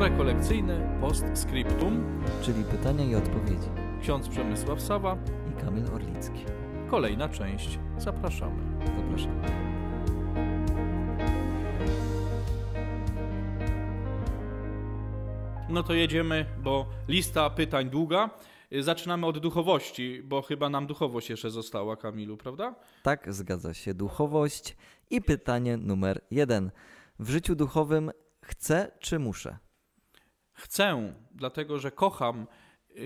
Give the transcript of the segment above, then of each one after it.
Korekolekcyjne Post czyli pytania i odpowiedzi. Ksiądz Przemysław Sawa i Kamil Orlicki. Kolejna część. Zapraszamy. Zapraszamy. No to jedziemy, bo lista pytań długa. Zaczynamy od duchowości, bo chyba nam duchowość jeszcze została, Kamilu, prawda? Tak, zgadza się. Duchowość i pytanie numer jeden. W życiu duchowym chcę czy muszę? Chcę, dlatego że kocham, yy,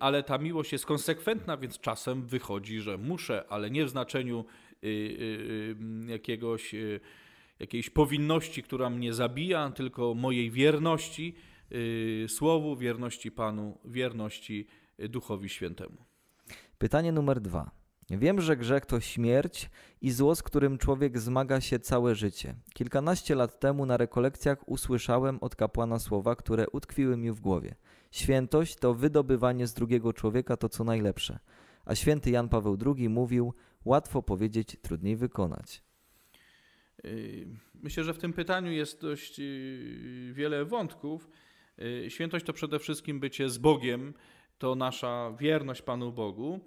ale ta miłość jest konsekwentna, więc czasem wychodzi, że muszę, ale nie w znaczeniu yy, yy, jakiegoś, yy, jakiejś powinności, która mnie zabija, tylko mojej wierności yy, Słowu, wierności Panu, wierności Duchowi Świętemu. Pytanie numer dwa. Wiem, że grzech to śmierć i zło, z którym człowiek zmaga się całe życie. Kilkanaście lat temu na rekolekcjach usłyszałem od kapłana słowa, które utkwiły mi w głowie. Świętość to wydobywanie z drugiego człowieka to co najlepsze. A święty Jan Paweł II mówił: Łatwo powiedzieć, trudniej wykonać. Y, myślę, że w tym pytaniu jest dość y, wiele wątków. Y, świętość to przede wszystkim bycie z Bogiem, to nasza wierność Panu Bogu.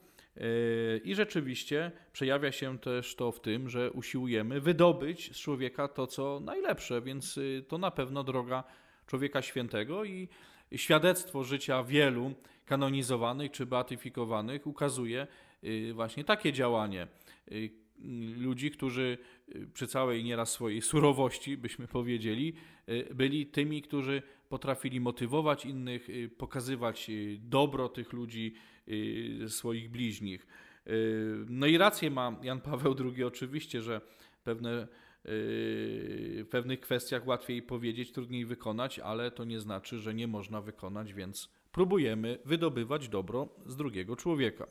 I rzeczywiście przejawia się też to w tym, że usiłujemy wydobyć z człowieka to, co najlepsze, więc y, to na pewno droga człowieka świętego i świadectwo życia wielu kanonizowanych czy beatyfikowanych ukazuje y, właśnie takie działanie y, ludzi, którzy przy całej nieraz swojej surowości, byśmy powiedzieli, byli tymi, którzy potrafili motywować innych, pokazywać dobro tych ludzi, Y, swoich bliźnich. Y, no i rację ma Jan Paweł II oczywiście, że pewne y, w pewnych kwestiach łatwiej powiedzieć, trudniej wykonać, ale to nie znaczy, że nie można wykonać, więc próbujemy wydobywać dobro z drugiego człowieka.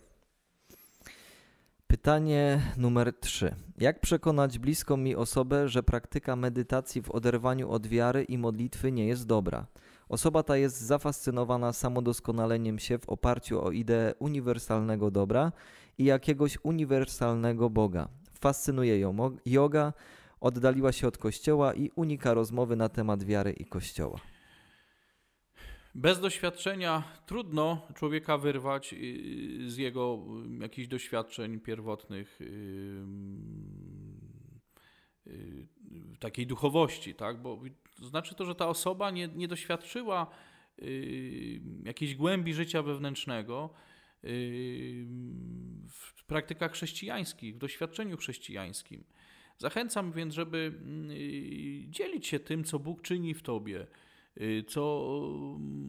Pytanie numer 3. Jak przekonać bliską mi osobę, że praktyka medytacji w oderwaniu od wiary i modlitwy nie jest dobra? Osoba ta jest zafascynowana samodoskonaleniem się w oparciu o ideę uniwersalnego dobra i jakiegoś uniwersalnego Boga. Fascynuje ją yoga, oddaliła się od kościoła i unika rozmowy na temat wiary i kościoła. Bez doświadczenia trudno człowieka wyrwać y, z jego y, jakichś doświadczeń pierwotnych y, takiej duchowości, tak? bo to znaczy to, że ta osoba nie, nie doświadczyła y, jakiejś głębi życia wewnętrznego y, w praktykach chrześcijańskich, w doświadczeniu chrześcijańskim. Zachęcam więc, żeby yy, dzielić się tym, co Bóg czyni w tobie, co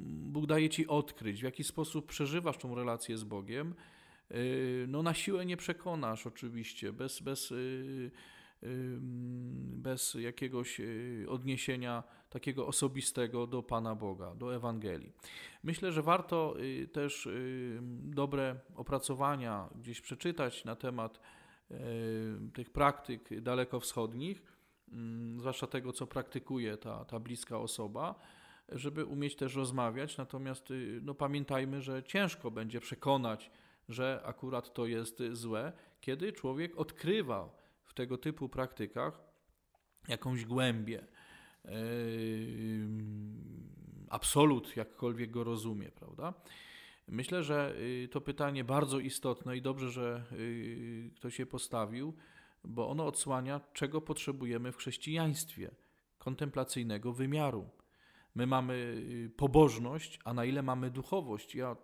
Bóg daje ci odkryć, w jaki sposób przeżywasz tą relację z Bogiem. No, na siłę nie przekonasz, oczywiście, bez, bez bez jakiegoś y, odniesienia takiego osobistego do Pana Boga, do Ewangelii. Myślę, że warto y, też y, dobre opracowania gdzieś przeczytać na temat tych praktyk dalekowschodnich, zwłaszcza tego, co praktykuje ta, ta bliska osoba, żeby umieć też rozmawiać. Natomiast no, pamiętajmy, że ciężko będzie przekonać, że akurat to jest złe, kiedy człowiek odkrywa, tego typu praktykach jakąś głębię. Absolut, jakkolwiek go rozumie, prawda? Myślę, że y, to pytanie bardzo istotne i dobrze, że ktoś y, je postawił, bo ono odsłania, czego potrzebujemy w chrześcijaństwie kontemplacyjnego wymiaru. My mamy y, pobożność, a na ile mamy duchowość. Ja,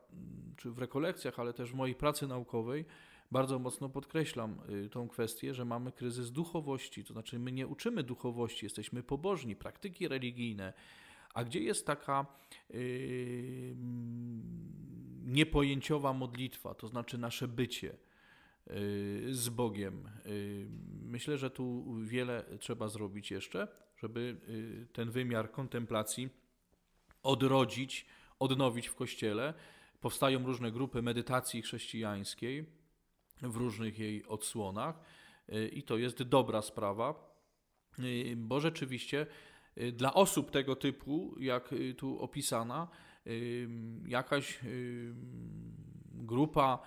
czy w rekolekcjach, ale też w mojej pracy naukowej, bardzo mocno podkreślam y, tą kwestię, że mamy kryzys duchowości, to znaczy my nie uczymy duchowości, jesteśmy pobożni, praktyki religijne. A gdzie jest taka yy, niepojęciowa modlitwa, to znaczy nasze bycie? Y, z Bogiem. Y, myślę, że tu wiele trzeba zrobić jeszcze, żeby ten wymiar kontemplacji odrodzić, odnowić w kościele. Powstają różne grupy medytacji chrześcijańskiej w różnych jej odsłonach e, i to jest dobra sprawa, e, bo rzeczywiście e, dla osób tego typu, jak tu opisana, jakaś grupa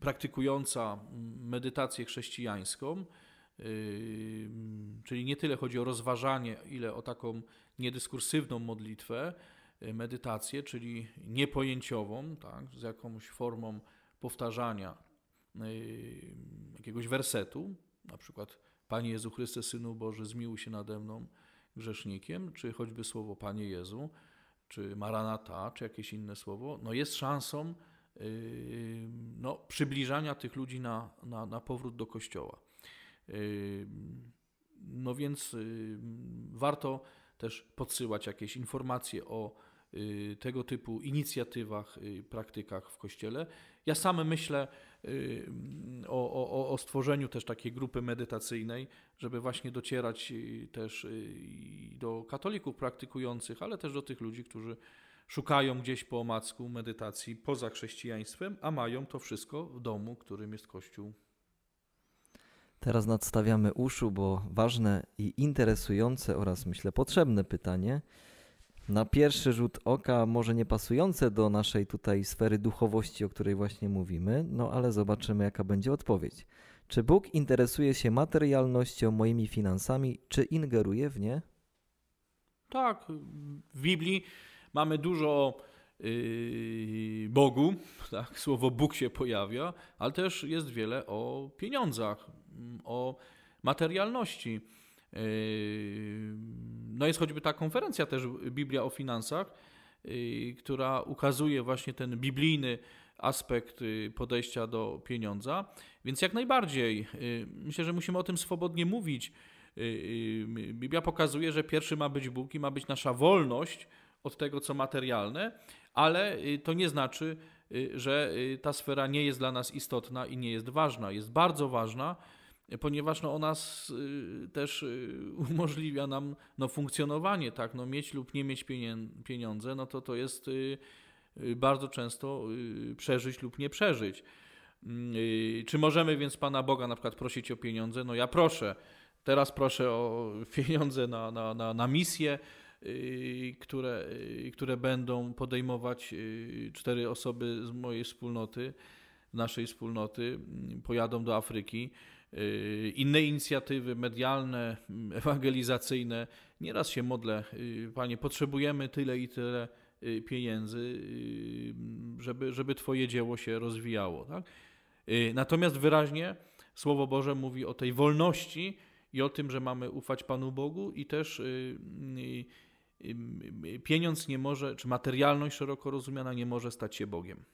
praktykująca medytację chrześcijańską, czyli nie tyle chodzi o rozważanie, ile o taką niedyskursywną modlitwę, medytację, czyli niepojęciową, tak, z jakąś formą powtarzania y, jakiegoś wersetu, na przykład Panie Jezu Chryste, Synu Boży, zmiłuj się nade mną grzesznikiem, czy choćby słowo Panie Jezu, czy Maranata, czy jakieś inne słowo, no jest szansą y, no, przybliżania tych ludzi na, na, na powrót do Kościoła. Y, no więc warto też podsyłać jakieś informacje o tego typu inicjatywach, praktykach w Kościele. Ja sam myślę y, o, o, o stworzeniu też takiej grupy medytacyjnej, żeby właśnie docierać y, też y, do katolików praktykujących, ale też do tych ludzi, którzy szukają gdzieś po omacku medytacji poza chrześcijaństwem, a mają to wszystko w domu, którym jest Kościół. Teraz nadstawiamy uszu, bo ważne i interesujące oraz myślę potrzebne pytanie na pierwszy rzut oka może nie pasujące do naszej tutaj sfery duchowości, o której właśnie mówimy, no ale zobaczymy, jaka będzie odpowiedź. Czy Bóg interesuje się materialnością, moimi finansami, czy ingeruje w nie? Tak, w Biblii mamy dużo yy, Bogu, tak, słowo Bóg się pojawia, ale też jest wiele o pieniądzach, mm, o materialności. Yy, no jest choćby ta konferencja też Biblia o finansach, yy, która ukazuje właśnie ten biblijny aspekt yy, podejścia do pieniądza. Więc jak najbardziej myślę, że musimy o tym swobodnie mówić. Biblia pokazuje, że pierwszy ma być Bóg i ma być nasza wolność od tego, co materialne, ale to nie znaczy, że ta sfera nie jest dla nas istotna i nie jest ważna. Jest bardzo ważna ponieważ no, ona z, y, też y, umożliwia nam no, funkcjonowanie, tak, no, mieć lub nie mieć pieniądze, no to to jest y, bardzo często przeżyć lub nie przeżyć. Mm, czy możemy więc Pana Boga na przykład prosić o pieniądze? No ja proszę. Teraz proszę o pieniądze na, na, na, na misję, które, które będą podejmować cztery osoby z mojej wspólnoty, naszej wspólnoty, mm, pojadą do Afryki. Y, inne inicjatywy medialne, mm, ewangelizacyjne. Nieraz się modlę, y, Panie, potrzebujemy tyle i tyle y, pieniędzy, mm, żeby, żeby Twoje dzieło się rozwijało. Tak? Natomiast wyraźnie Słowo Boże mówi o tej wolności i o tym, że mamy ufać Panu Bogu i też mm, pieniądz nie może, czy materialność szeroko rozumiana nie może stać się Bogiem.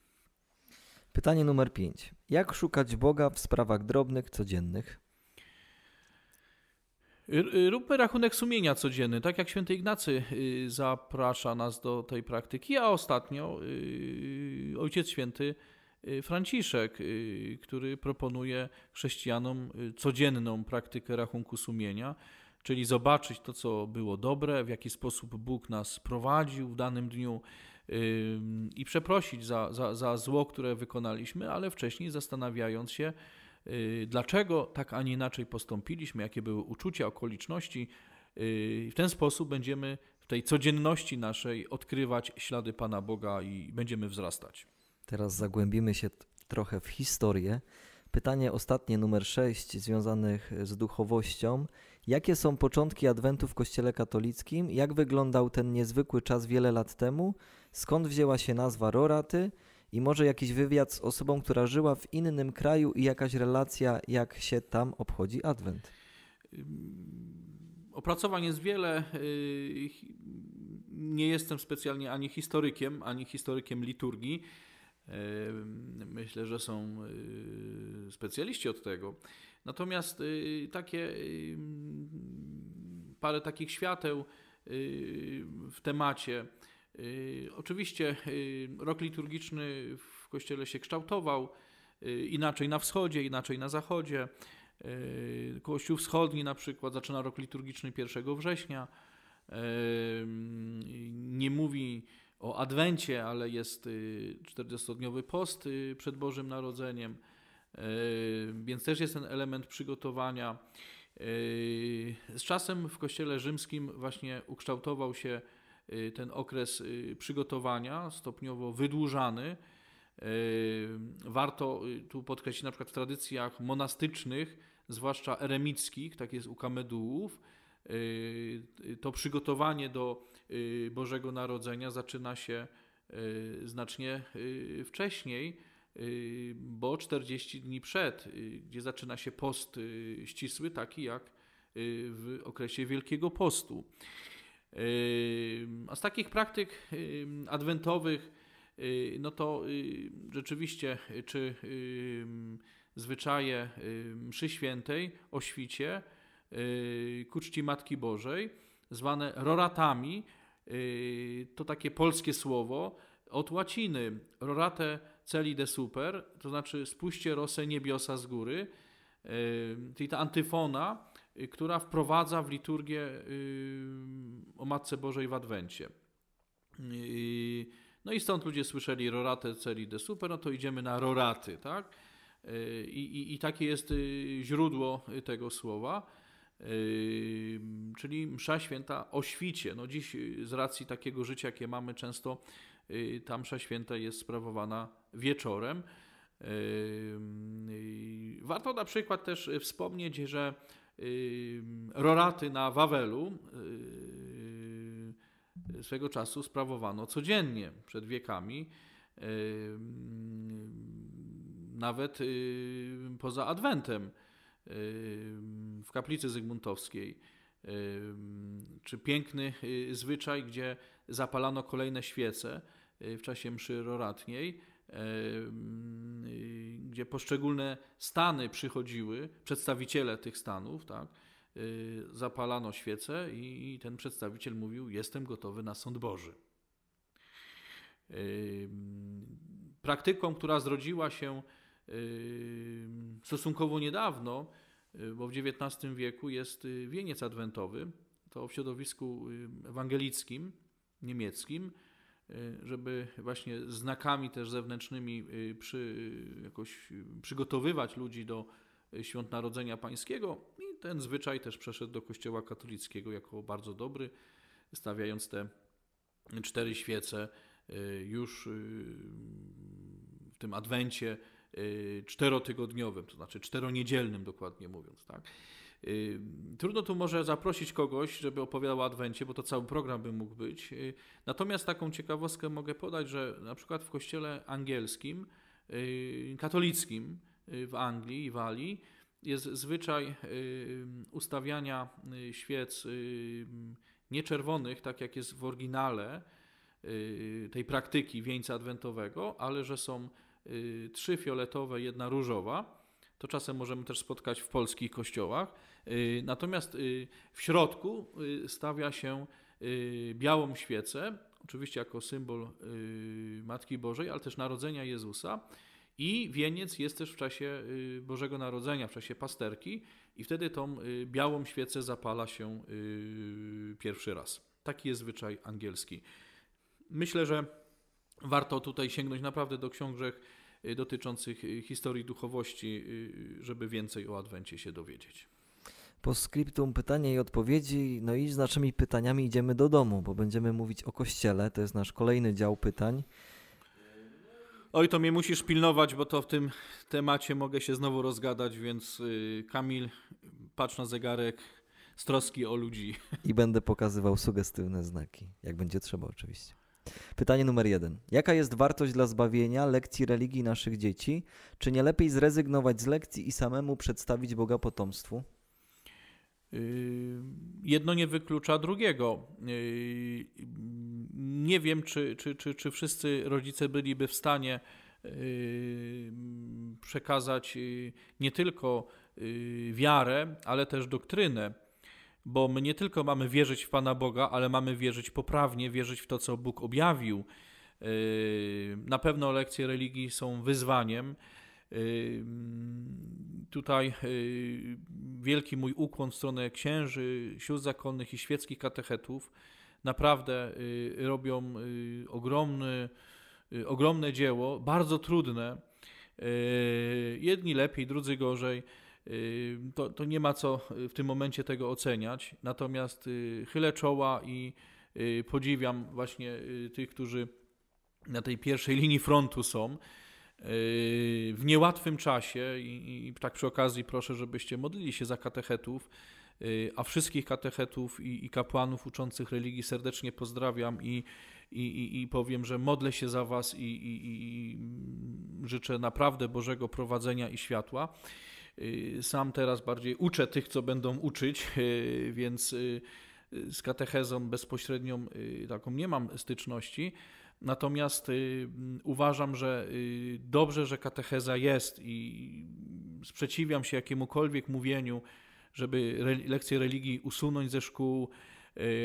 Pytanie numer 5. Jak szukać Boga w sprawach drobnych, codziennych? Y, róbmy rachunek sumienia codzienny, tak jak święty Ignacy y, zaprasza nas do tej praktyki, a ostatnio y, Ojciec Święty Franciszek, który proponuje chrześcijanom codzienną praktykę rachunku sumienia, czyli zobaczyć to, co było dobre, w jaki sposób Bóg nas prowadził w danym dniu, i przeprosić za, za, za zło, które wykonaliśmy, ale wcześniej zastanawiając się, y, dlaczego tak, a nie inaczej postąpiliśmy, jakie były uczucia, okoliczności. Y, w ten sposób będziemy w tej codzienności naszej odkrywać ślady Pana Boga i będziemy wzrastać. Teraz zagłębimy się trochę w historię. Pytanie ostatnie, numer 6, związanych z duchowością. Jakie są początki Adwentu w Kościele Katolickim? Jak wyglądał ten niezwykły czas wiele lat temu? Skąd wzięła się nazwa Roraty? I może jakiś wywiad z osobą, która żyła w innym kraju i jakaś relacja, jak się tam obchodzi Adwent? Opracowań jest wiele. Yy, nie jestem specjalnie ani historykiem, ani historykiem liturgii. Myślę, że są yy, specjaliści od tego. Natomiast yy, takie, parę takich świateł w temacie Y, oczywiście y, rok liturgiczny w kościele się kształtował y, inaczej na wschodzie, inaczej na zachodzie. Kościół wschodni na przykład zaczyna rok liturgiczny 1 września. Nie mówi o adwencie, ale jest 40-dniowy post przed Bożym Narodzeniem, więc też jest ten element przygotowania. Z czasem w Kościele Rzymskim właśnie ukształtował się Y, ten okres y, przygotowania stopniowo wydłużany. Y, warto tu podkreślić na przykład w tradycjach monastycznych, zwłaszcza eremickich, tak jest u kamedułów, to przygotowanie do Bożego Narodzenia zaczyna się znacznie wcześniej, bo 40 dni przed, gdzie zaczyna się post ścisły, taki jak w okresie Wielkiego Postu. A z takich praktyk adwentowych, y, no to y, rzeczywiście, y, czy zwyczaje mszy świętej o świcie ku czci Matki Bożej, zwane roratami, to takie polskie słowo od łaciny rorate celi de super, to znaczy spuśćcie rosę niebiosa z góry, czyli ta antyfona, Y, która wprowadza w liturgię y, o Matce Bożej w Adwencie. Y, no i stąd ludzie słyszeli roratę celi de super, no to idziemy na roraty, tak? I, i, i takie jest źródło tego słowa, czyli msza święta o świcie. No dziś z racji takiego życia, jakie mamy, często ta msza święta jest sprawowana wieczorem. Warto na przykład też wspomnieć, że roraty na Wawelu yy, swego czasu sprawowano codziennie przed wiekami, nawet poza Adwentem w kaplicy zygmuntowskiej. Czy piękny y, zwyczaj, gdzie zapalano kolejne świece y, w czasie mszy roratniej gdzie poszczególne stany przychodziły, przedstawiciele tych stanów, tak, y, zapalano świece i ten przedstawiciel mówił: Jestem gotowy na sąd Boży. Y, praktyką, która zrodziła się y, stosunkowo niedawno, bo w XIX wieku jest wieniec adwentowy, to w środowisku ewangelickim, niemieckim, Y, żeby właśnie znakami też zewnętrznymi y, przy, y, jakoś przygotowywać ludzi do świąt Narodzenia Pańskiego. I ten zwyczaj też przeszedł do Kościoła katolickiego jako bardzo dobry, stawiając te cztery świece już w tym adwencie czterotygodniowym, to znaczy czteroniedzielnym dokładnie mówiąc. Tak? Y, trudno tu może zaprosić kogoś, żeby opowiadał o Adwencie, bo to cały program by mógł być. Y, natomiast taką ciekawostkę mogę podać, że na przykład w kościele angielskim, y, katolickim w Anglii i Walii jest zwyczaj ustawiania świec nie czerwonych, tak jak jest w oryginale tej praktyki wieńca adwentowego, ale że są trzy fioletowe, jedna różowa to czasem możemy też spotkać w polskich kościołach. Y, natomiast y, w środku y, stawia się białą świecę, oczywiście jako symbol Matki Bożej, ale też narodzenia Jezusa. I wieniec jest też w czasie Bożego Narodzenia, w czasie pasterki, i wtedy tą białą świecę zapala się pierwszy raz. Taki jest zwyczaj angielski. Myślę, że warto tutaj sięgnąć naprawdę do książek Y, dotyczących y, historii duchowości, y, żeby więcej o Adwencie się dowiedzieć. Po skryptum pytania i odpowiedzi, no i z naszymi pytaniami idziemy do domu, bo będziemy mówić o Kościele, to jest nasz kolejny dział pytań. Oj, to mnie musisz pilnować, bo to w tym temacie mogę się znowu rozgadać, więc Kamil, patrz na zegarek z troski o ludzi. I będę pokazywał sugestywne znaki, jak będzie trzeba oczywiście. Pytanie numer jeden. Jaka jest wartość dla zbawienia lekcji religii naszych dzieci? Czy nie lepiej zrezygnować z lekcji i samemu przedstawić Boga potomstwu? Yy, jedno nie wyklucza drugiego. Yy, nie wiem, czy, czy, czy, czy wszyscy rodzice byliby w stanie yy, przekazać nie tylko wiarę, ale też doktrynę bo my nie tylko mamy wierzyć w Pana Boga, ale mamy wierzyć poprawnie, wierzyć w to, co Bóg objawił. Yy, na pewno lekcje religii są wyzwaniem. Yy, tutaj yy, wielki mój ukłon w stronę księży, sióstr zakonnych i świeckich katechetów. Naprawdę robią ogromny, ogromne dzieło, bardzo trudne. Jedni lepiej, drudzy gorzej to, to nie ma co y, w tym momencie tego oceniać. Natomiast y, chylę czoła i y, podziwiam właśnie tych, którzy na tej pierwszej linii frontu są w niełatwym czasie i, i, tak przy okazji proszę, żebyście modlili się za katechetów, a wszystkich katechetów i, i kapłanów uczących religii serdecznie pozdrawiam i, i, powiem, że modlę się za was i mm, życzę naprawdę Bożego prowadzenia i światła. Y, sam teraz bardziej uczę tych, co będą uczyć, y, więc y, z katechezą bezpośrednią taką nie mam styczności. Natomiast uważam, że dobrze, że katecheza jest i sprzeciwiam się jakiemukolwiek mówieniu, żeby lekcje religii usunąć ze szkół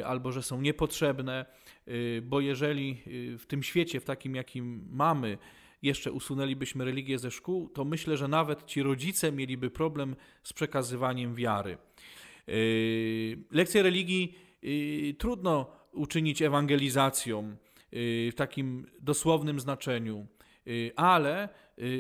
albo że są niepotrzebne, bo jeżeli w tym świecie, w takim jakim mamy, jeszcze usunęlibyśmy religię ze szkół, to myślę, że nawet ci rodzice mieliby problem z przekazywaniem wiary. Yy, lekcje religii yy, trudno uczynić ewangelizacją yy, w takim dosłownym znaczeniu, ale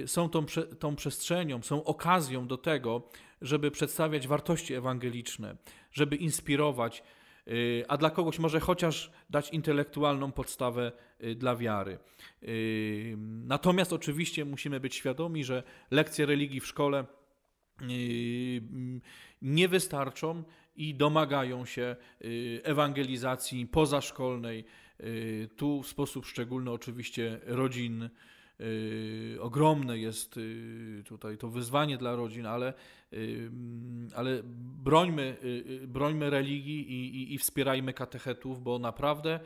są tą, tą przestrzenią, są okazją do tego, żeby przedstawiać wartości ewangeliczne, żeby inspirować, Y, a dla kogoś może chociaż dać intelektualną podstawę y, dla wiary. Y, natomiast oczywiście musimy być świadomi, że lekcje religii w szkole nie wystarczą i domagają się ewangelizacji pozaszkolnej, tu w sposób szczególny oczywiście rodzinny. Y, ogromne jest y, tutaj to wyzwanie dla rodzin, ale, y, mm, ale brońmy, brońmy religii i, i, i wspierajmy katechetów, bo naprawdę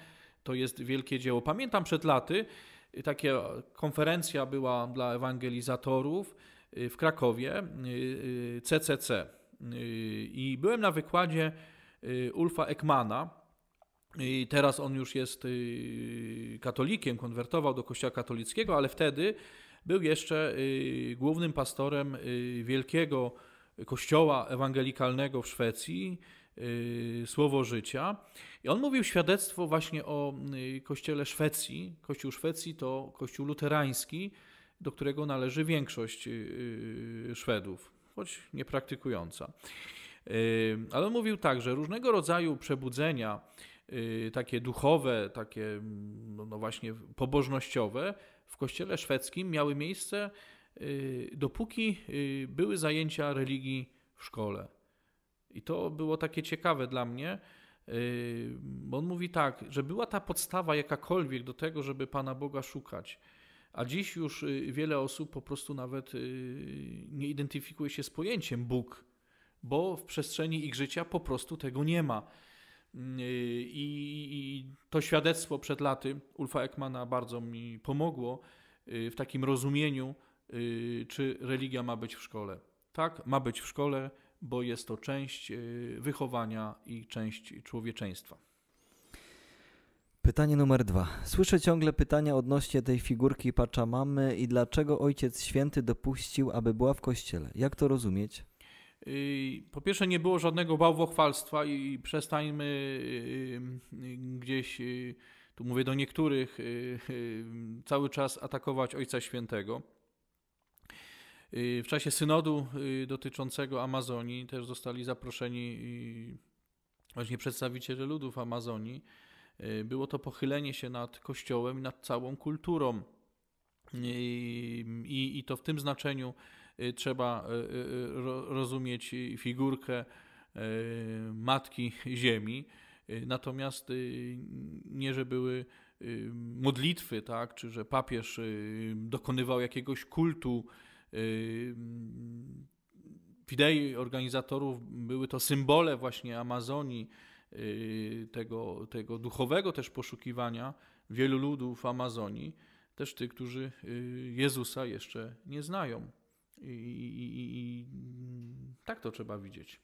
to jest wielkie dzieło. Pamiętam przed laty, taka konferencja była dla ewangelizatorów w Krakowie, CCC. I byłem na wykładzie Ulfa Ekmana, i teraz on już jest y, katolikiem, konwertował do kościoła katolickiego, ale wtedy był jeszcze y, głównym pastorem y, wielkiego kościoła ewangelikalnego w Szwecji, Słowo Życia. I on mówił świadectwo właśnie o kościele Szwecji. Kościół Szwecji to kościół luterański, do którego należy większość Szwedów, choć niepraktykująca. Ale on mówił tak, że różnego rodzaju przebudzenia, Y, takie duchowe, takie no, no właśnie pobożnościowe w kościele szwedzkim miały miejsce, y, dopóki y, były zajęcia religii w szkole. I to było takie ciekawe dla mnie, bo on mówi tak, że była ta podstawa jakakolwiek do tego, żeby Pana Boga szukać. A dziś już wiele osób po prostu nawet nie identyfikuje się z pojęciem Bóg, bo w przestrzeni ich życia po prostu tego nie ma. Y, I, to świadectwo przed laty Ulfa Ekmana bardzo mi pomogło y, w takim rozumieniu, y, czy religia ma być w szkole. Tak, ma być w szkole, bo jest to część wychowania i część człowieczeństwa. Pytanie numer dwa. Słyszę ciągle pytania odnośnie tej figurki Paczamamy i dlaczego Ojciec Święty dopuścił, aby była w kościele. Jak to rozumieć? Yy, po pierwsze, nie było żadnego bałwochwalstwa i przestańmy yy, yy, gdzieś, tu mówię do niektórych, cały czas atakować Ojca Świętego. W czasie synodu dotyczącego Amazonii też zostali zaproszeni właśnie przedstawiciele ludów Amazonii. Było to pochylenie się nad Kościołem i nad całą kulturą. I, i, i to w tym znaczeniu, Y, trzeba y, y, rozumieć figurkę Matki Ziemi. Natomiast nie, że były modlitwy, tak, czy że papież dokonywał jakiegoś kultu. W idei organizatorów były to symbole właśnie Amazonii, tego, tego duchowego też poszukiwania wielu ludów Amazonii, też tych, którzy Jezusa jeszcze nie znają. I, i, i mm, tak to trzeba widzieć.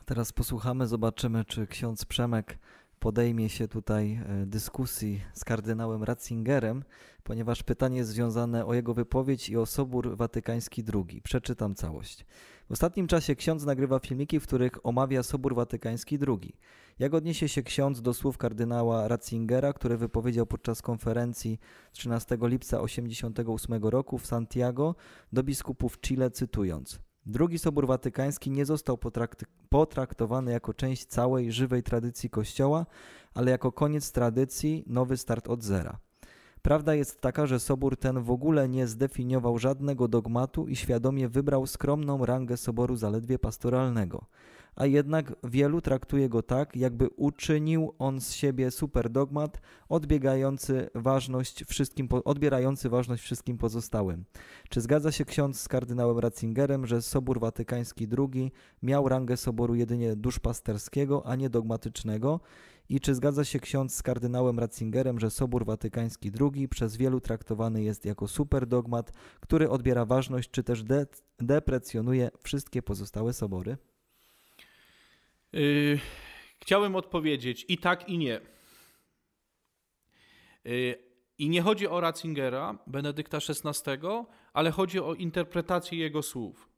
A teraz posłuchamy, zobaczymy, czy ksiądz Przemek podejmie się tutaj e, dyskusji z kardynałem Ratzingerem, ponieważ pytanie jest związane o jego wypowiedź i o Sobór Watykański II. Przeczytam całość. W ostatnim czasie ksiądz nagrywa filmiki, w których omawia Sobór Watykański II. Jak odniesie się ksiądz do słów kardynała Ratzingera, który wypowiedział podczas konferencji 13 lipca 1988 roku w Santiago do biskupów Chile, cytując: Drugi Sobór Watykański nie został potraktowany jako część całej żywej tradycji Kościoła, ale jako koniec tradycji, nowy start od zera. Prawda jest taka, że sobór ten w ogóle nie zdefiniował żadnego dogmatu i świadomie wybrał skromną rangę soboru zaledwie pastoralnego. A jednak wielu traktuje go tak, jakby uczynił on z siebie superdogmat, odbiegający ważność wszystkim, odbierający ważność wszystkim pozostałym. Czy zgadza się ksiądz z kardynałem Ratzingerem, że Sobór Watykański II miał rangę soboru jedynie duszpasterskiego, a nie dogmatycznego? I czy zgadza się ksiądz z kardynałem Ratzingerem, że Sobór Watykański II przez wielu traktowany jest jako superdogmat, który odbiera ważność czy też de deprecjonuje wszystkie pozostałe sobory? Yy, chciałem odpowiedzieć i tak, i nie. Y, I nie chodzi o Ratzingera, Benedykta XVI, ale chodzi o interpretację jego słów.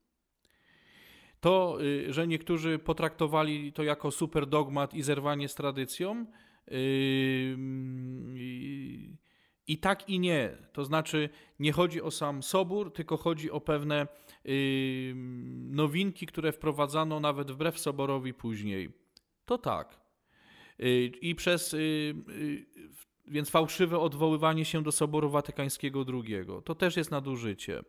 To, y, że niektórzy potraktowali to jako super dogmat i zerwanie z tradycją, i tak i nie. To znaczy, nie chodzi o sam sobór, tylko chodzi o pewne nowinki, które wprowadzano nawet wbrew soborowi później. To tak. Y, I przez y, więc fałszywe odwoływanie się do Soboru Watykańskiego II. To też jest nadużycie.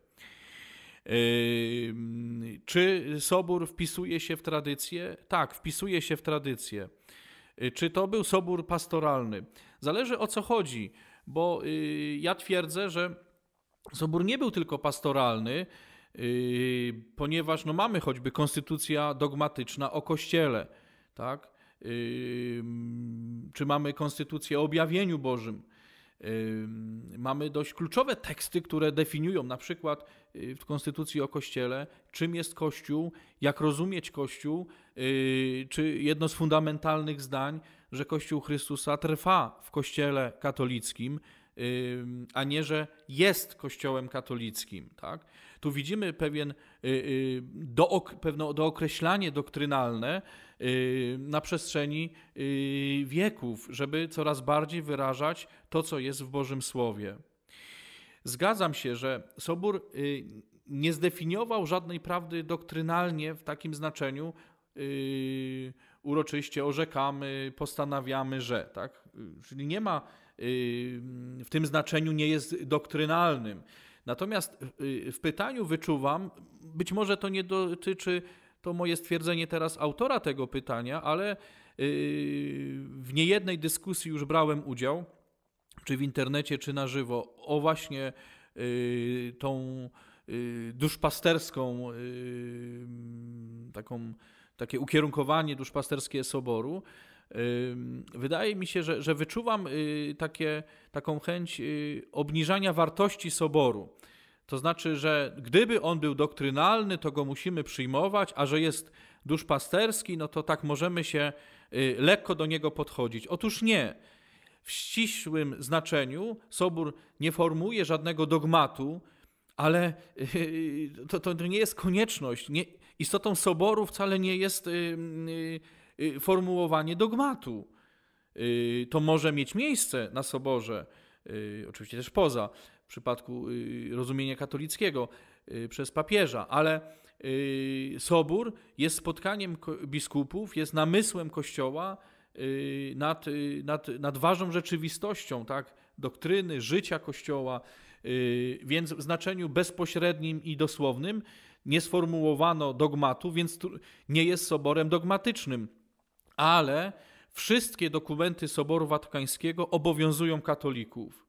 Czy Sobór wpisuje się w tradycję? Tak, wpisuje się w tradycję. Y, czy to był Sobór pastoralny? Zależy o co chodzi, bo y, ja twierdzę, że Sobór nie był tylko pastoralny, y, ponieważ no mamy choćby konstytucja dogmatyczna o Kościele, tak? Czy mamy konstytucję o objawieniu Bożym? Mamy dość kluczowe teksty, które definiują na przykład y, w Konstytucji o Kościele, czym jest Kościół, jak rozumieć Kościół, y, czy jedno z fundamentalnych zdań, że Kościół Chrystusa trwa w Kościele katolickim, a nie, że jest Kościołem katolickim. Tak? Tu widzimy pewien y, pewne dookreślanie doktrynalne, Y, na przestrzeni y, wieków, żeby coraz bardziej wyrażać to, co jest w Bożym Słowie. Zgadzam się, że Sobór y, nie zdefiniował żadnej prawdy doktrynalnie w takim znaczeniu, uroczyście orzekamy, postanawiamy, że. Tak? Czyli nie ma w tym znaczeniu, nie jest doktrynalnym. Natomiast w pytaniu wyczuwam, być może to nie dotyczy to moje stwierdzenie teraz autora tego pytania, ale y, w niejednej dyskusji już brałem udział, czy w internecie, czy na żywo, o właśnie y, tą y, duszpasterską, taką, takie ukierunkowanie duszpasterskie Soboru. Wydaje mi się, że, że wyczuwam takie, taką chęć obniżania wartości soboru. To znaczy, że gdyby on był doktrynalny, to go musimy przyjmować, a że jest duszpasterski, no to tak możemy się y, lekko do niego podchodzić. Otóż nie. W ścisłym znaczeniu Sobór nie formuje żadnego dogmatu, ale y, y, to, to nie jest konieczność. Nie, istotą Soboru wcale nie jest formułowanie dogmatu. To może mieć miejsce na Soborze, oczywiście też poza, w przypadku y, rozumienia katolickiego y, przez papieża, ale y, sobór jest spotkaniem biskupów, jest namysłem Kościoła nad, nad, nad ważną rzeczywistością, tak? doktryny, życia Kościoła, więc w znaczeniu bezpośrednim i dosłownym nie sformułowano dogmatu, więc nie jest soborem dogmatycznym, ale wszystkie dokumenty Soboru Watykańskiego obowiązują katolików.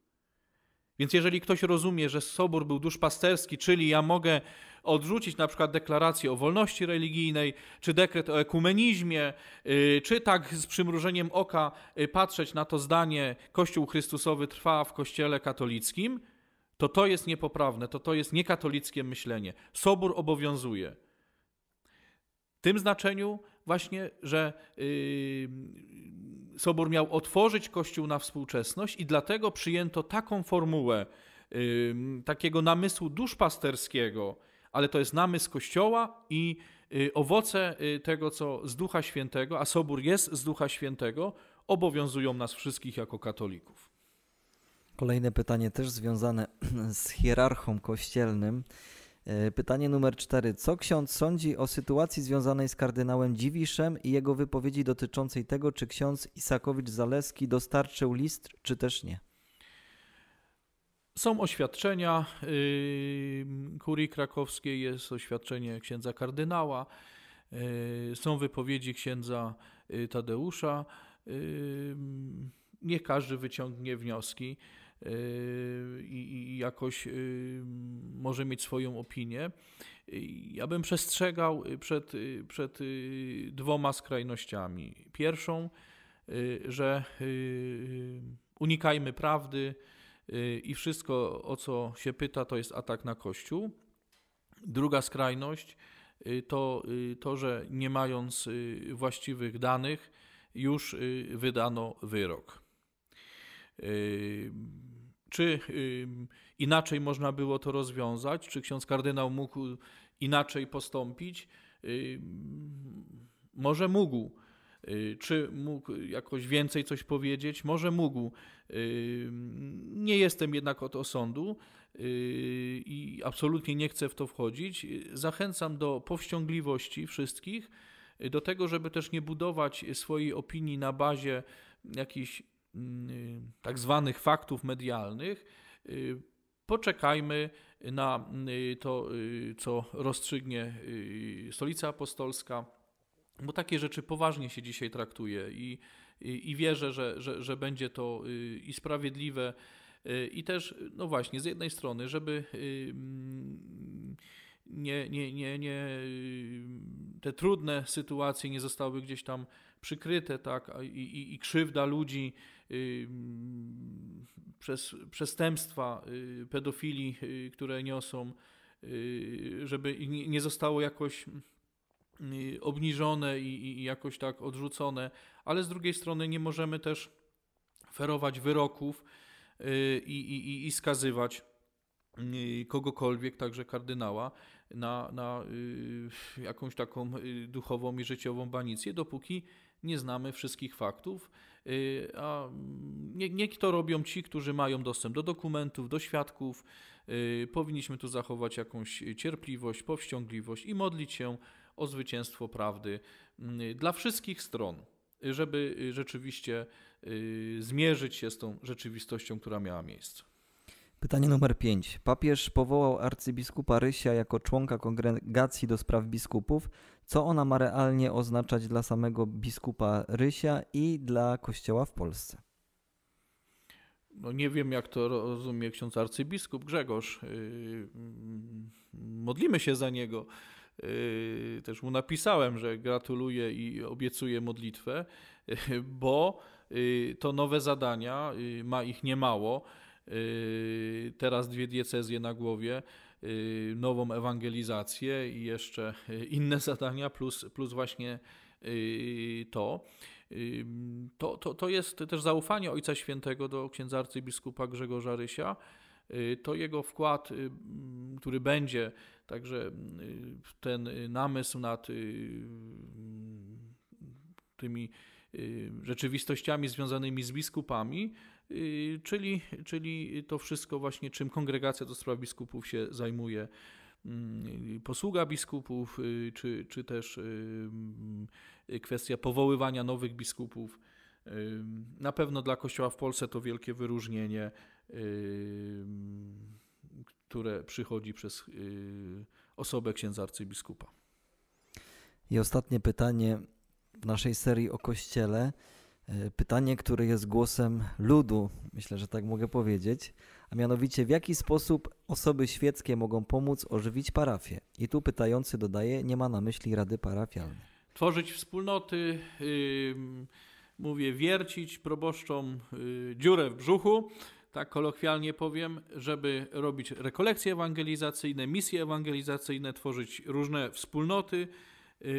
Więc jeżeli ktoś rozumie, że sobór był duszpasterski, czyli ja mogę odrzucić na przykład deklarację o wolności religijnej, czy dekret o ekumenizmie, y, czy tak z przymrużeniem oka y, patrzeć na to zdanie Kościół Chrystusowy trwa w Kościele katolickim, to to jest niepoprawne, to to jest niekatolickie myślenie. Sobór obowiązuje. W tym znaczeniu właśnie, że y, Sobór miał otworzyć Kościół na współczesność i dlatego przyjęto taką formułę takiego namysłu duszpasterskiego, ale to jest namysł Kościoła i y, owoce y, tego, co z Ducha Świętego, a Sobór jest z Ducha Świętego, obowiązują nas wszystkich jako katolików. Kolejne pytanie też związane z hierarchą kościelnym. E, pytanie numer cztery. Co ksiądz sądzi o sytuacji związanej z kardynałem Dziwiszem i jego wypowiedzi dotyczącej tego, czy ksiądz Isakowicz-Zaleski dostarczył list, czy też nie? Są oświadczenia y, kurii krakowskiej, jest oświadczenie księdza kardynała, y, są wypowiedzi księdza y, Tadeusza. Nie każdy wyciągnie wnioski. Y, i jakoś y, może mieć swoją opinię. Ja bym przestrzegał przed, y, przed dwoma skrajnościami. Pierwszą, że unikajmy prawdy i wszystko, o co się pyta, to jest atak na Kościół. Druga skrajność to to, że nie mając właściwych danych, już wydano wyrok. Czy inaczej można było to rozwiązać? Czy ksiądz kardynał mógł inaczej postąpić? Może mógł. Yy, czy mógł jakoś więcej coś powiedzieć? Może mógł. Nie jestem jednak od osądu yy, i absolutnie nie chcę w to wchodzić. Zachęcam do powściągliwości wszystkich, do tego, żeby też nie budować swojej opinii na bazie jakichś Mm, y, tak zwanych faktów medialnych, y, poczekajmy na y, to, co rozstrzygnie Stolica Apostolska, bo takie rzeczy poważnie się dzisiaj traktuje i, i, i wierzę, że, że, że będzie to i sprawiedliwe, i też, no właśnie, z jednej strony, żeby mm, nie, nie, nie, nie te trudne sytuacje nie zostały gdzieś tam przykryte, tak, i, i, i krzywda ludzi y, przez przestępstwa y, pedofili, y, które niosą, y, żeby nie zostało jakoś y, obniżone i, i jakoś tak odrzucone, ale z drugiej strony nie możemy też ferować wyroków y, i, i, i skazywać kogokolwiek, także kardynała, na, na jakąś taką duchową i życiową banicję, dopóki nie znamy wszystkich faktów, y, a niech to robią ci, którzy mają dostęp do dokumentów, do świadków. Y, powinniśmy tu zachować jakąś cierpliwość, powściągliwość i modlić się o zwycięstwo prawdy mm, dla wszystkich stron, żeby rzeczywiście y, zmierzyć się z tą rzeczywistością, która miała miejsce. Pytanie numer 5. Papież powołał arcybiskupa Rysia jako członka kongregacji do spraw biskupów, co ona ma realnie oznaczać dla samego biskupa Rysia i dla kościoła w Polsce? No nie wiem, jak to rozumie ksiądz arcybiskup Grzegorz. Y, mm, modlimy się za niego. Y, też mu napisałem, że gratuluję i obiecuję modlitwę, bo y, to nowe zadania, ma ich niemało. Teraz dwie diecezje na głowie Y, nową ewangelizację i jeszcze y, inne zadania, plus, plus właśnie y, to. To, to. To jest też zaufanie Ojca Świętego do księdza arcybiskupa Grzegorza Rysia. To jego wkład, który będzie, także ten namysł nad tymi rzeczywistościami związanymi z biskupami, Y, czyli, czyli to wszystko właśnie, czym kongregacja do spraw biskupów się zajmuje, mm, posługa biskupów, y, czy, czy też y, mm, kwestia powoływania nowych biskupów. Na pewno dla Kościoła w Polsce to wielkie wyróżnienie, które przychodzi przez osobę księdza arcybiskupa. I ostatnie pytanie w naszej serii o Kościele. E, pytanie, które jest głosem ludu, myślę, że tak mogę powiedzieć, a mianowicie w jaki sposób osoby świeckie mogą pomóc ożywić parafię? I tu pytający dodaje, nie ma na myśli rady parafialnej. Tworzyć wspólnoty, yy, mówię, wiercić proboszczom yy, dziurę w brzuchu, tak kolokwialnie powiem, żeby robić rekolekcje ewangelizacyjne, misje ewangelizacyjne, tworzyć różne wspólnoty, yy,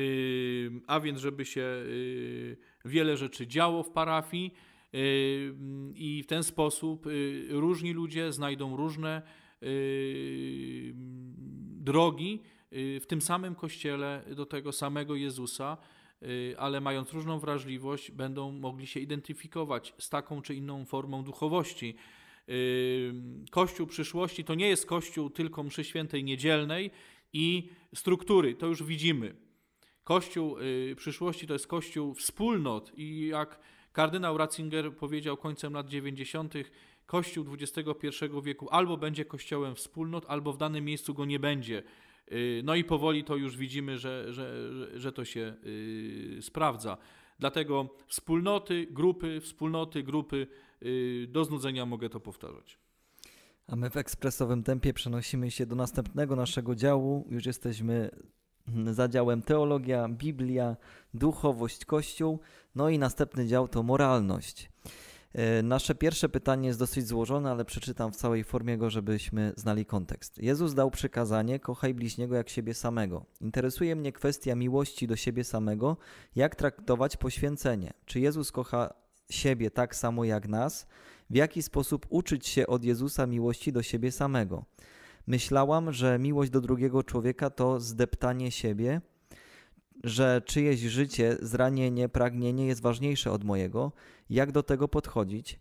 a więc żeby się y, wiele rzeczy działo w parafii y, mm, i w ten sposób y, różni ludzie znajdą różne y, mm, drogi w tym samym kościele do tego samego Jezusa, ale mając różną wrażliwość, będą mogli się identyfikować z taką czy inną formą duchowości. Mm, kościół przyszłości to nie jest kościół tylko mszy świętej niedzielnej i struktury, to już widzimy Kościół y, przyszłości to jest kościół wspólnot i jak kardynał Ratzinger powiedział końcem lat 90., kościół XXI wieku albo będzie kościołem wspólnot, albo w danym miejscu go nie będzie. Y, no i powoli to już widzimy, że, że, że to się y, sprawdza. Dlatego wspólnoty, grupy, wspólnoty, grupy, do znudzenia mogę to powtarzać. A my w ekspresowym tempie przenosimy się do następnego naszego działu. Już jesteśmy Mhm, Zadziałem teologia, Biblia, duchowość, Kościół, no i następny dział to moralność. E, nasze pierwsze pytanie jest dosyć złożone, ale przeczytam w całej formie go, żebyśmy znali kontekst. Jezus dał przykazanie: kochaj bliźniego jak siebie samego. Interesuje mnie kwestia miłości do siebie samego, jak traktować poświęcenie. Czy Jezus kocha siebie tak samo jak nas? W jaki sposób uczyć się od Jezusa miłości do siebie samego? Myślałam, że miłość do drugiego człowieka to zdeptanie siebie, że czyjeś życie, zranienie, pragnienie jest ważniejsze od mojego. Jak do tego podchodzić?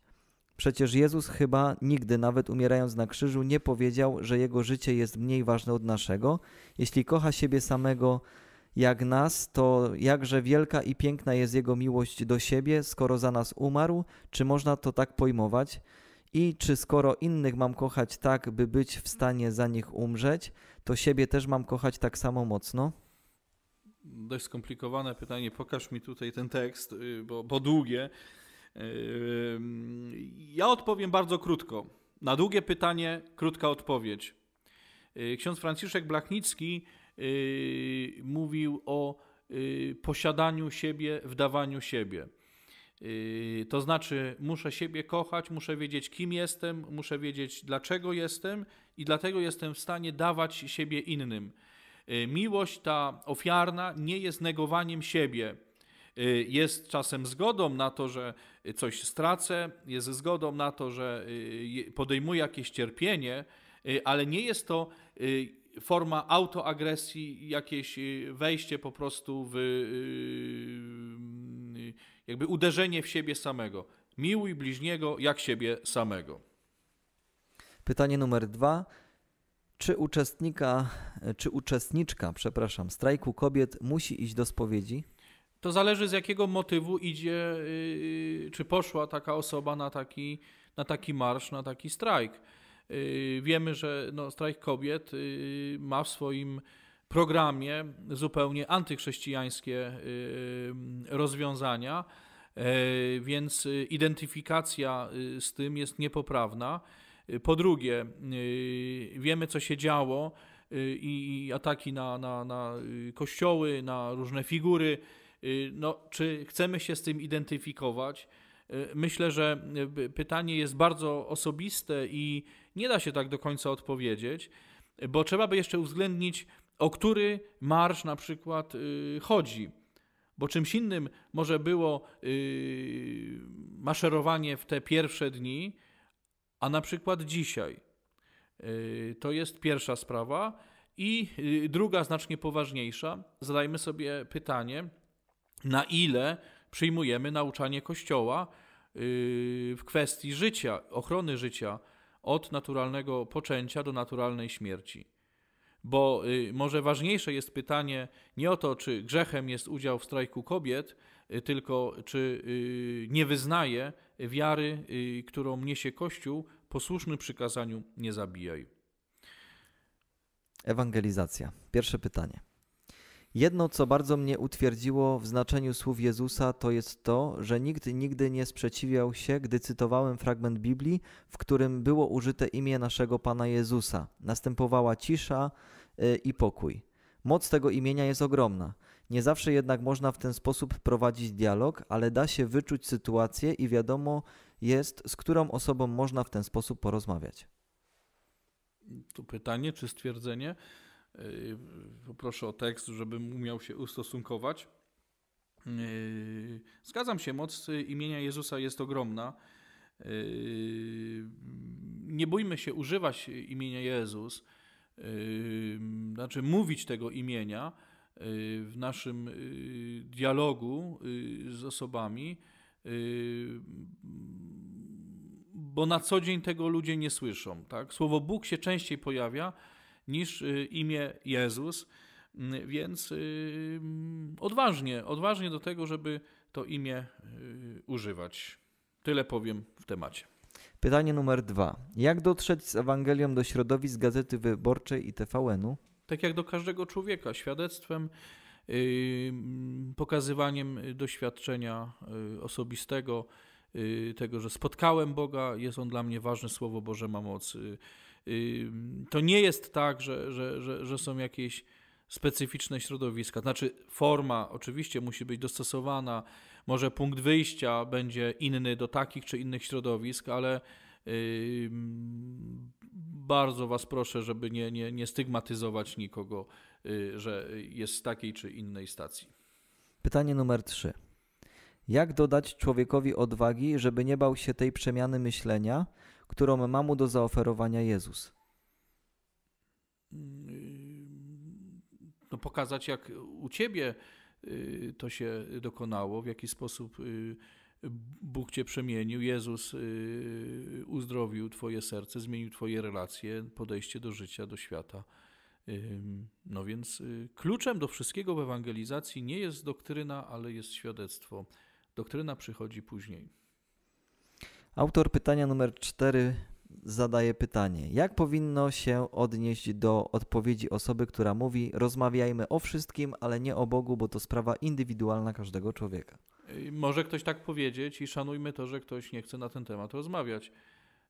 Przecież Jezus chyba nigdy, nawet umierając na krzyżu, nie powiedział, że jego życie jest mniej ważne od naszego. Jeśli kocha siebie samego jak nas, to jakże wielka i piękna jest jego miłość do siebie, skoro za nas umarł? Czy można to tak pojmować? I czy skoro innych mam kochać tak, by być w stanie za nich umrzeć, to siebie też mam kochać tak samo mocno? Dość skomplikowane pytanie. Pokaż mi tutaj ten tekst, y, bo, bo długie. Y, ja odpowiem bardzo krótko. Na długie pytanie, krótka odpowiedź. Y, ksiądz Franciszek Blachnicki mówił o posiadaniu siebie, wdawaniu siebie. Yy, to znaczy, muszę siebie kochać, muszę wiedzieć, kim jestem, muszę wiedzieć, dlaczego jestem i dlatego jestem w stanie dawać siebie innym. Yy, miłość ta ofiarna nie jest negowaniem siebie. Yy, jest czasem zgodą na to, że coś stracę, jest zgodą na to, że podejmuję jakieś cierpienie, ale nie jest to forma autoagresji, jakieś wejście po prostu w jakby uderzenie w siebie samego. Miłuj bliźniego jak siebie samego. Pytanie numer dwa. Czy uczestnika, czy uczestniczka, przepraszam, strajku kobiet musi iść do spowiedzi? To zależy z jakiego motywu idzie, yy, czy poszła taka osoba na taki, na taki marsz, na taki strajk. Yy, wiemy, że no, strajk kobiet yy, ma w swoim programie zupełnie antychrześcijańskie y, y, rozwiązania, e, więc identyfikacja y, z tym jest niepoprawna. Po drugie, wiemy, co się działo i ataki na, na, na kościoły, na różne figury. No, czy chcemy się z tym identyfikować? Myślę, że pytanie jest bardzo osobiste i nie da się tak do końca odpowiedzieć, bo trzeba by jeszcze uwzględnić o który marsz na przykład y, chodzi. Bo czymś innym może było y, maszerowanie w te pierwsze dni, a na przykład dzisiaj. Y, to jest pierwsza sprawa. I druga, znacznie poważniejsza, zadajmy sobie pytanie, na ile przyjmujemy nauczanie Kościoła w kwestii życia, ochrony życia od naturalnego poczęcia do naturalnej śmierci bo y, może ważniejsze jest pytanie nie o to, czy grzechem jest udział w strajku kobiet, y, tylko czy y, nie wyznaje wiary, którą niesie Kościół, posłuszny przykazaniu nie zabijaj. Ewangelizacja. Pierwsze pytanie. Jedno, co bardzo mnie utwierdziło w znaczeniu słów Jezusa, to jest to, że nikt nigdy nie sprzeciwiał się, gdy cytowałem fragment Biblii, w którym było użyte imię naszego Pana Jezusa. Następowała cisza, Y, i pokój. Moc tego imienia jest ogromna. Nie zawsze jednak można w ten sposób prowadzić dialog, ale da się wyczuć sytuację i wiadomo jest, z którą osobą można w ten sposób porozmawiać. Tu pytanie czy stwierdzenie. Y, poproszę o tekst, żebym umiał się ustosunkować. Y, zgadzam się, moc imienia Jezusa jest ogromna. Nie bójmy się używać imienia Jezus znaczy mówić tego imienia y, w naszym y, dialogu y, z osobami, bo na co dzień tego ludzie nie słyszą. Tak? Słowo Bóg się częściej pojawia niż imię Jezus, mm, więc odważnie, odważnie do tego, żeby to imię używać. Tyle powiem w temacie. Pytanie numer dwa. Jak dotrzeć z Ewangelią do środowisk Gazety Wyborczej i TVN-u? Tak jak do każdego człowieka, świadectwem, pokazywaniem doświadczenia y, osobistego, y, tego, że spotkałem Boga, jest on dla mnie ważny, Słowo Boże ma moc. Y, to nie jest tak, że, że, że, że są jakieś specyficzne środowiska. Znaczy, forma oczywiście musi być dostosowana może punkt wyjścia będzie inny do takich czy innych środowisk, ale bardzo Was proszę, żeby nie, nie, nie stygmatyzować nikogo, y, że jest z takiej czy innej stacji. Pytanie numer trzy. Jak dodać człowiekowi odwagi, żeby nie bał się tej przemiany myślenia, którą ma mu do zaoferowania Jezus? No pokazać, jak u ciebie Y, to się dokonało, w jaki sposób y, Bóg cię przemienił, Jezus y, uzdrowił twoje serce, zmienił twoje relacje, podejście do życia, do świata. No więc kluczem do wszystkiego w ewangelizacji nie jest doktryna, ale jest świadectwo. Doktryna przychodzi później. Autor pytania numer 4 zadaje pytanie, jak powinno się odnieść do odpowiedzi osoby, która mówi: Rozmawiajmy o wszystkim, ale nie o Bogu, bo to sprawa indywidualna każdego człowieka. Może ktoś tak powiedzieć i szanujmy to, że ktoś nie chce na ten temat rozmawiać.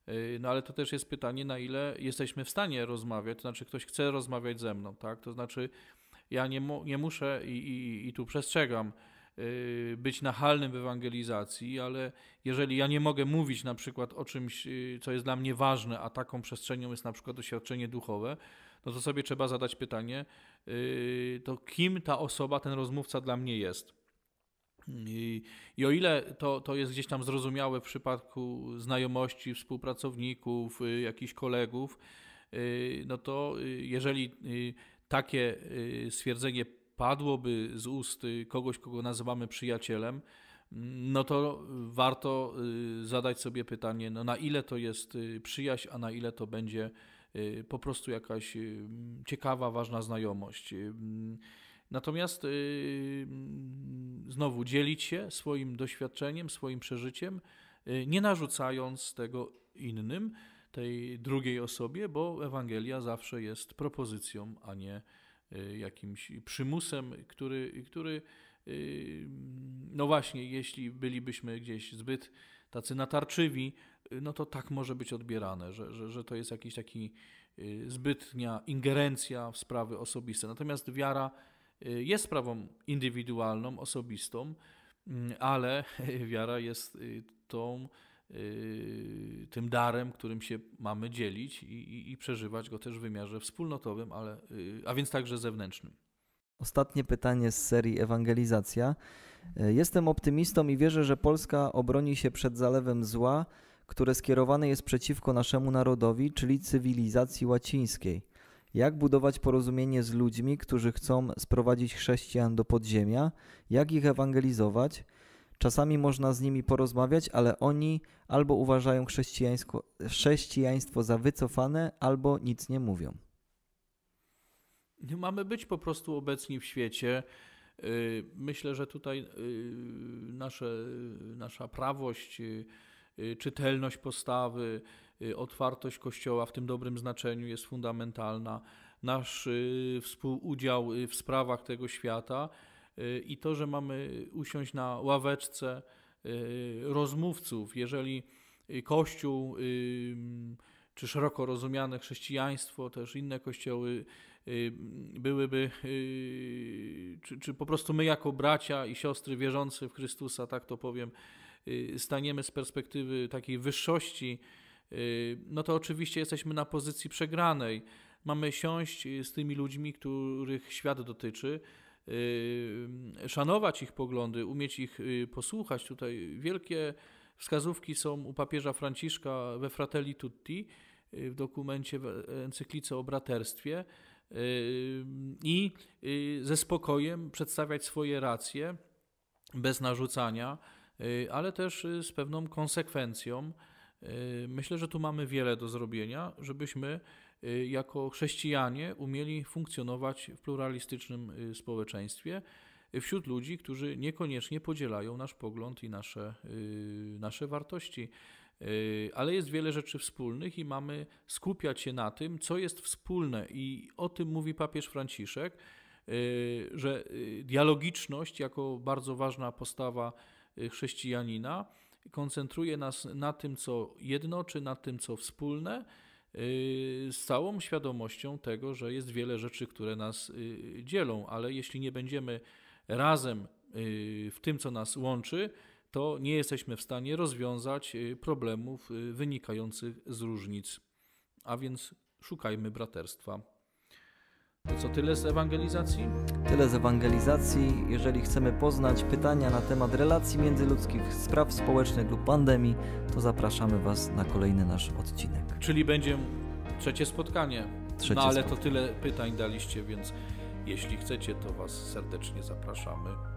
Y, no ale to też jest pytanie, na ile jesteśmy w stanie rozmawiać, to znaczy ktoś chce rozmawiać ze mną, tak? To znaczy ja nie, mu, nie muszę i, i, i tu przestrzegam Y, być nachalnym w ewangelizacji, ale jeżeli ja nie mogę mówić na przykład o czymś, y, co jest dla mnie ważne, a taką przestrzenią jest na przykład doświadczenie duchowe, no to sobie trzeba zadać pytanie, y, to kim ta osoba, ten rozmówca dla mnie jest. I, I, o ile to, to jest gdzieś tam zrozumiałe w przypadku znajomości, współpracowników, jakichś kolegów, no to jeżeli takie stwierdzenie padłoby z ust y, kogoś, kogo nazywamy przyjacielem, no to warto y, zadać sobie pytanie, no na ile to jest y, przyjaźń, a na ile to będzie po prostu jakaś ciekawa, ważna znajomość. Mm, natomiast mm, znowu dzielić się swoim doświadczeniem, swoim przeżyciem, nie narzucając tego innym, tej drugiej osobie, bo Ewangelia zawsze jest propozycją, a nie Y, jakimś przymusem, który, który y, no właśnie, jeśli bylibyśmy gdzieś zbyt tacy natarczywi, y, no to tak może być odbierane, że, że, że to jest jakiś taki zbytnia ingerencja w sprawy osobiste. Natomiast wiara jest sprawą indywidualną, osobistą, mm, ale wiara jest tą Y, tym darem, którym się mamy dzielić i, i, i przeżywać go też w wymiarze wspólnotowym, ale, y, a więc także zewnętrznym. Ostatnie pytanie z serii Ewangelizacja. Jestem optymistą i wierzę, że Polska obroni się przed zalewem zła, które skierowane jest przeciwko naszemu narodowi, czyli cywilizacji łacińskiej. Jak budować porozumienie z ludźmi, którzy chcą sprowadzić chrześcijan do podziemia? Jak ich ewangelizować? Czasami można z nimi porozmawiać, ale oni albo uważają chrześcijaństwo, chrześcijaństwo za wycofane, albo nic nie mówią. Mamy być po prostu obecni w świecie. Y, myślę, że tutaj y, nasze, nasza prawość, y, czytelność postawy, otwartość Kościoła w tym dobrym znaczeniu jest fundamentalna. Nasz współudział w sprawach tego świata i to, że mamy usiąść na ławeczce y, rozmówców, jeżeli Kościół y, czy szeroko rozumiane chrześcijaństwo, też inne kościoły y, byłyby, czy, czy po prostu my jako bracia i siostry wierzący w Chrystusa, tak to powiem, staniemy z perspektywy takiej wyższości, no to oczywiście jesteśmy na pozycji przegranej. Mamy siąść z tymi ludźmi, których świat dotyczy, Y, szanować ich poglądy, umieć ich y, posłuchać. Tutaj wielkie wskazówki są u papieża Franciszka we Fratelli Tutti, y, w dokumencie, w encyklice o braterstwie i ze spokojem przedstawiać swoje racje bez narzucania, ale też z pewną konsekwencją. Myślę, że tu mamy wiele do zrobienia, żebyśmy Y, jako chrześcijanie umieli funkcjonować w pluralistycznym y, społeczeństwie y, wśród ludzi, którzy niekoniecznie podzielają nasz pogląd i nasze, nasze wartości. Ale jest wiele rzeczy wspólnych i mamy skupiać się na tym, co jest wspólne, i o tym mówi papież Franciszek, że dialogiczność jako bardzo ważna postawa chrześcijanina koncentruje nas na tym, co jedno czy na tym, co wspólne Y, z całą świadomością tego, że jest wiele rzeczy, które nas y, dzielą, ale jeśli nie będziemy razem y, w tym, co nas łączy, to nie jesteśmy w stanie rozwiązać problemów wynikających z różnic. A więc szukajmy braterstwa. To no co, tyle z ewangelizacji? Tyle z ewangelizacji. Jeżeli chcemy poznać pytania na temat relacji międzyludzkich, spraw społecznych lub pandemii, to zapraszamy Was na kolejny nasz odcinek. Czyli będzie trzecie spotkanie. Trzecie no ale spotkanie. to tyle pytań daliście, więc jeśli chcecie, to Was serdecznie zapraszamy.